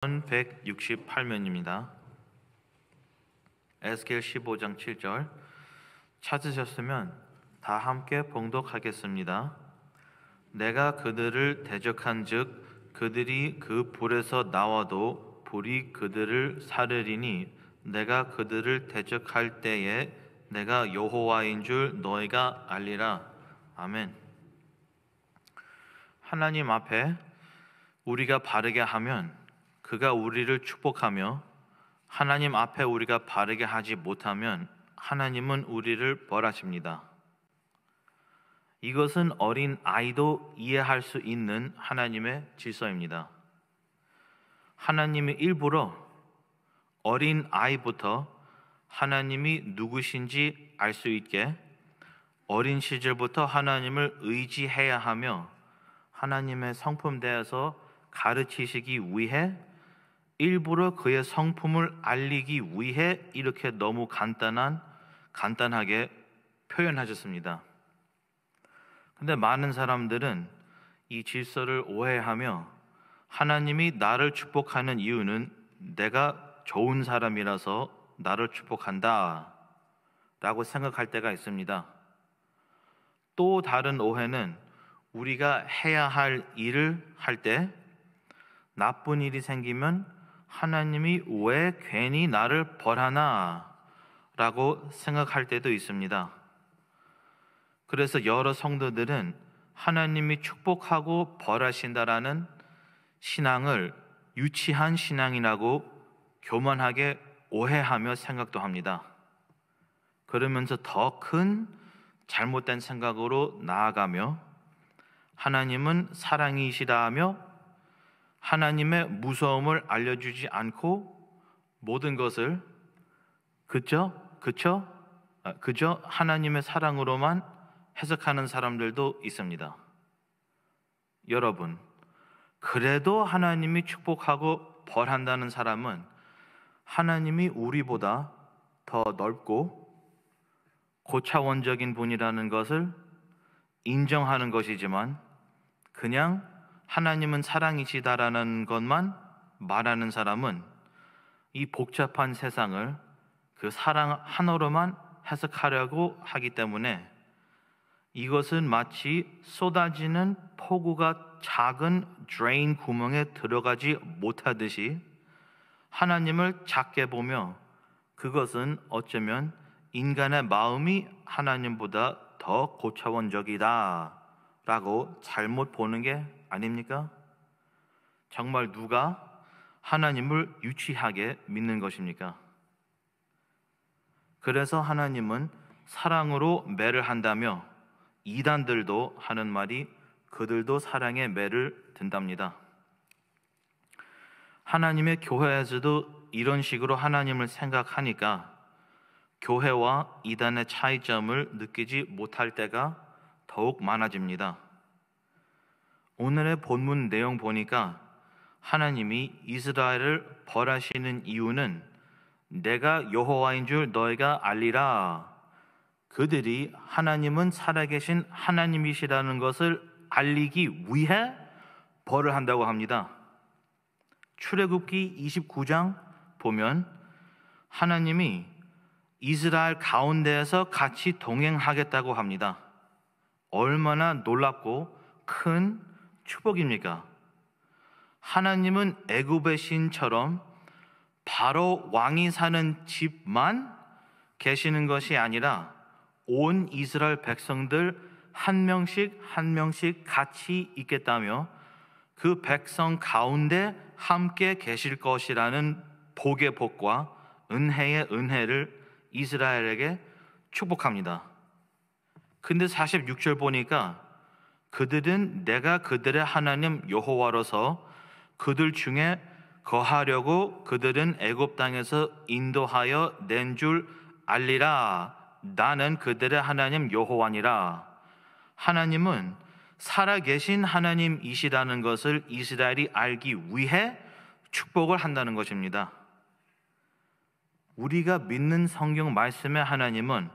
1168면입니다. 에스겔 15장 7절 찾으셨으면 다 함께 봉독하겠습니다. 내가 그들을 대적한즉 그들이 그 불에서 나와도 불이 그들을 사르리니 내가 그들을 대적할 때에 내가 여호와인 줄 너희가 알리라. 아멘. 하나님 앞에 우리가 바르게 하면 그가 우리를 축복하며 하나님 앞에 우리가 바르게 하지 못하면 하나님은 우리를 벌하십니다. 이것은 어린 아이도 이해할 수 있는 하나님의 질서입니다. 하나님이 일부러 어린 아이부터 하나님이 누구신지 알 수 있게 어린 시절부터 하나님을 의지해야 하며 하나님의 성품 대해서 가르치시기 위해 일부러 그의 성품을 알리기 위해 이렇게 너무 간단한 간단하게 표현하셨습니다. 근데 많은 사람들은 이 질서를 오해하며 하나님이 나를 축복하는 이유는 내가 좋은 사람이라서 나를 축복한다 라고 생각할 때가 있습니다. 또 다른 오해는 우리가 해야 할 일을 할 때 나쁜 일이 생기면 하나님이 왜 괜히 나를 벌하나? 라고 생각할 때도 있습니다. 그래서 여러 성도들은 하나님이 축복하고 벌하신다라는 신앙을 유치한 신앙이라고 교만하게 오해하며 생각도 합니다. 그러면서 더 큰 잘못된 생각으로 나아가며 하나님은 사랑이시다 하며 하나님의 무서움을 알려주지 않고 모든 것을 그저 그저 아, 그저 하나님의 사랑으로만 해석하는 사람들도 있습니다. 여러분, 그래도 하나님이 축복하고 벌한다는 사람은 하나님이 우리보다 더 넓고 고차원적인 분이라는 것을 인정하는 것이지만 그냥 하나님은 사랑이시다라는 것만 말하는 사람은 이 복잡한 세상을 그 사랑 하나로만 해석하려고 하기 때문에 이것은 마치 쏟아지는 폭우가 작은 드레인 구멍에 들어가지 못하듯이 하나님을 작게 보며 그것은 어쩌면 인간의 마음이 하나님보다 더 고차원적이다 라고 잘못 보는 게 아닙니까? 정말 누가 하나님을 유치하게 믿는 것입니까? 그래서 하나님은 사랑으로 매를 한다며 이단들도 하는 말이 그들도 사랑에 매를 든답니다. 하나님의 교회에서도 이런 식으로 하나님을 생각하니까 교회와 이단의 차이점을 느끼지 못할 때가 더욱 많아집니다. 오늘의 본문 내용 보니까 하나님이 이스라엘을 벌하시는 이유는 내가 여호와인 줄 너희가 알리라. 그들이 하나님은 살아계신 하나님이시라는 것을 알리기 위해 벌을 한다고 합니다. 출애굽기 29장 보면 하나님이 이스라엘 가운데에서 같이 동행하겠다고 합니다. 얼마나 놀랍고 큰 축복입니까? 하나님은 애굽의 신처럼 바로 왕이 사는 집만 계시는 것이 아니라 온 이스라엘 백성들 한 명씩 한 명씩 같이 있겠다며 그 백성 가운데 함께 계실 것이라는 복의 복과 은혜의 은혜를 이스라엘에게 축복합니다. 근데 46절 보니까 그들은 내가 그들의 하나님 여호와로서 그들 중에 거하려고 그들은 애굽 땅에서 인도하여 낸 줄 알리라 나는 그들의 하나님 여호와니라 하나님은 살아계신 하나님이시라는 것을 이스라엘이 알기 위해 축복을 한다는 것입니다. 우리가 믿는 성경 말씀의 하나님은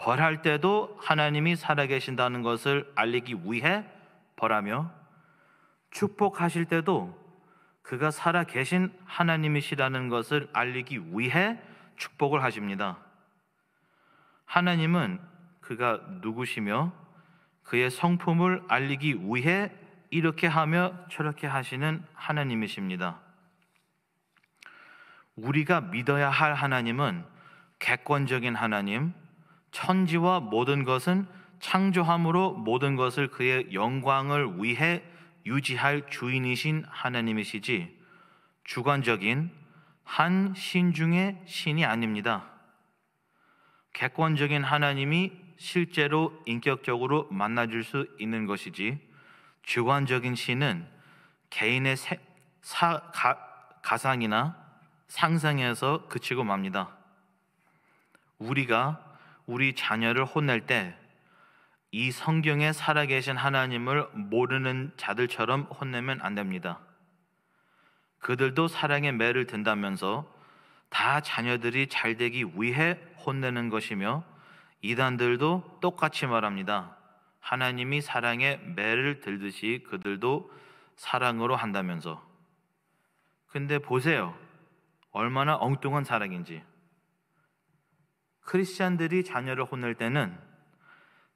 벌할 때도 하나님이 살아계신다는 것을 알리기 위해 벌하며 축복하실 때도 그가 살아계신 하나님이시라는 것을 알리기 위해 축복을 하십니다. 하나님은 그가 누구시며 그의 성품을 알리기 위해 이렇게 하며 저렇게 하시는 하나님이십니다. 우리가 믿어야 할 하나님은 객관적인 하나님, 천지와 모든 것은 창조함으로 모든 것을 그의 영광을 위해 유지할 주인이신 하나님이시지 주관적인 한 신 중의 신이 아닙니다. 객관적인 하나님이 실제로 인격적으로 만나줄 수 있는 것이지 주관적인 신은 개인의 세, 사, 가, 상이나 상상에서 그치고 맙니다. 우리가 우리 자녀를 혼낼 때 이 성경에 살아계신 하나님을 모르는 자들처럼 혼내면 안 됩니다. 그들도 사랑의 매를 든다면서 다 자녀들이 잘 되기 위해 혼내는 것이며 이단들도 똑같이 말합니다. 하나님이 사랑의 매를 들듯이 그들도 사랑으로 한다면서. 근데 보세요. 얼마나 엉뚱한 사랑인지. 크리스찬들이 자녀를 혼낼 때는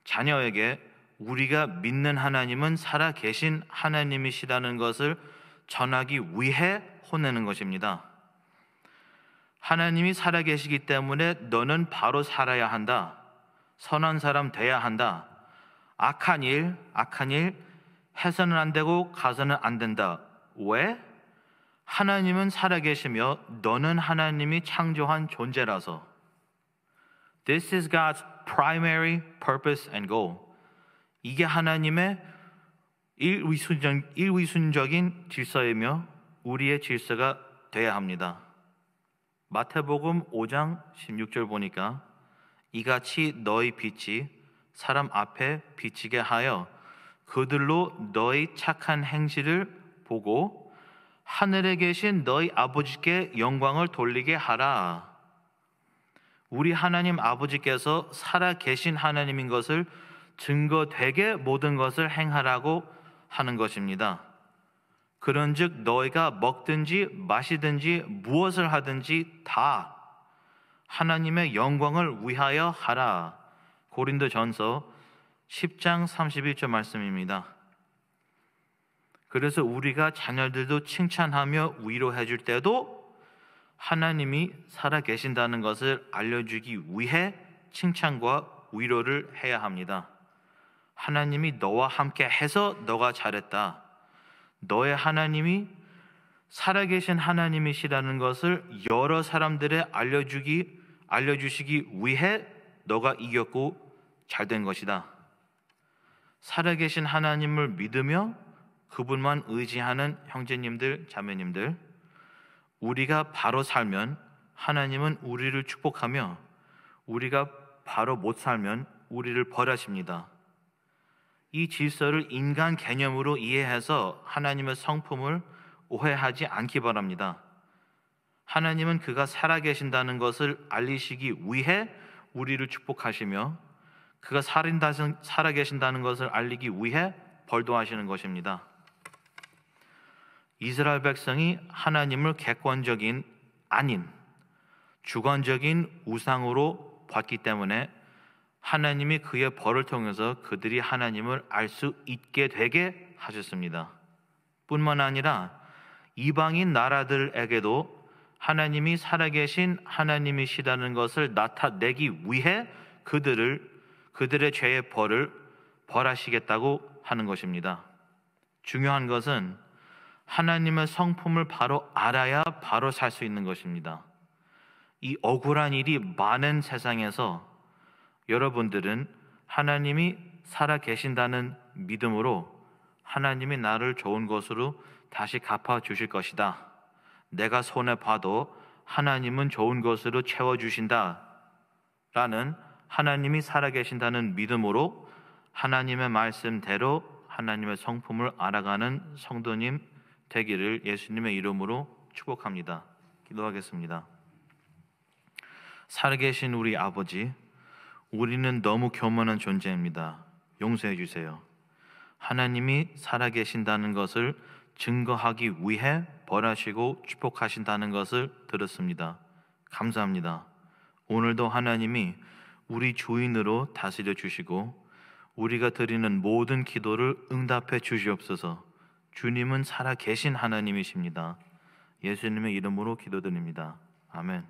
자녀에게 우리가 믿는 하나님은 살아 계신 하나님이시라는 것을 전하기 위해 혼내는 것입니다. 하나님이 살아 계시기 때문에 너는 바로 살아야 한다. 선한 사람 돼야 한다. 악한 일, 악한 일 해서는 안 되고 가서는 안 된다. 왜? 하나님은 살아계시며 너는 하나님이 창조한 존재라서. This is God's primary purpose and goal. 이게 하나님의 일위순적, 일위순적인 질서이며 우리의 질서가 돼야 합니다. 마태복음 5장 16절 보니까 이같이 너희 빛이 사람 앞에 비치게 하여 그들로 너희 착한 행실을 보고 하늘에 계신 너희 아버지께 영광을 돌리게 하라. 우리 하나님 아버지께서 살아 계신 하나님인 것을 증거되게 모든 것을 행하라고 하는 것입니다. 그런즉 너희가 먹든지 마시든지 무엇을 하든지 다 하나님의 영광을 위하여 하라. 고린도전서 10장 31절 말씀입니다. 그래서 우리가 자녀들도 칭찬하며 위로해 줄 때도 하나님이 살아 계신다는 것을 알려주기 위해 칭찬과 위로를 해야 합니다. 하나님이 너와 함께 해서 너가 잘했다. 너의 하나님이 살아계신 하나님이시라는 것을 여러 사람들에 알려주기 알려주시기 위해 너가 이겼고 잘된 것이다. 살아계신 하나님을 믿으며 그분만 의지하는 형제님들, 자매님들, 우리가 바로 살면 하나님은 우리를 축복하며 우리가 바로 못 살면 우리를 벌하십니다. 이 질서를 인간 개념으로 이해해서 하나님의 성품을 오해하지 않기 바랍니다. 하나님은 그가 살아계신다는 것을 알리시기 위해 우리를 축복하시며 그가 살인다, 살아계신다는 것을 알리기 위해 벌도하시는 것입니다. 이스라엘 백성이 하나님을 객관적인 아닌 주관적인 우상으로 봤기 때문에 하나님이 그의 벌을 통해서 그들이 하나님을 알 수 있게 되게 하셨습니다. 뿐만 아니라 이방인 나라들에게도 하나님이 살아계신 하나님이시라는 것을 나타내기 위해 그들을 그들의 죄의 벌을 벌하시겠다고 하는 것입니다. 중요한 것은 하나님의 성품을 바로 알아야 바로 살 수 있는 것입니다. 이 억울한 일이 많은 세상에서 여러분들은 하나님이 살아 계신다는 믿음으로 하나님이 나를 좋은 것으로 다시 갚아 주실 것이다. 내가 손해 봐도 하나님은 좋은 것으로 채워 주신다. 라는 하나님이 살아 계신다는 믿음으로 하나님의 말씀대로 하나님의 성품을 알아가는 성도님 되기를 예수님의 이름으로 축복합니다. 기도하겠습니다. 살아계신 우리 아버지, 우리는 너무 교만한 존재입니다. 용서해 주세요. 하나님이 살아계신다는 것을 증거하기 위해 벌하시고 축복하신다는 것을 들었습니다. 감사합니다. 오늘도 하나님이 우리 주인으로 다스려 주시고 우리가 드리는 모든 기도를 응답해 주시옵소서. 주님은 살아 계신 하나님이십니다. 예수님의 이름으로 기도드립니다. 아멘.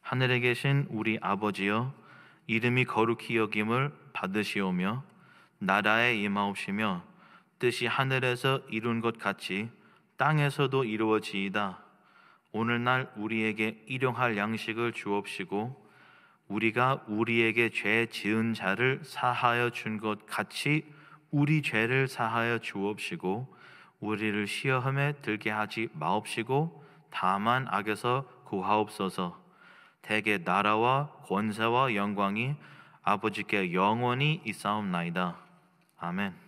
하늘에 계신 우리 아버지여 이름이 거룩히 여김을 받으시오며 나라에 임하옵시며 뜻이 하늘에서 이룬 것 같이 땅에서도 이루어지이다. 오늘날 우리에게 일용할 양식을 주옵시고 우리가 우리에게 죄 지은 자를 사하여 준 것 같이 우리 죄를 사하여 주옵시고 우리를 시험에 들게 하지 마옵시고 다만 악에서 구하옵소서. 대개 나라와 권세와 영광이 아버지께 영원히 있사옵나이다. 아멘.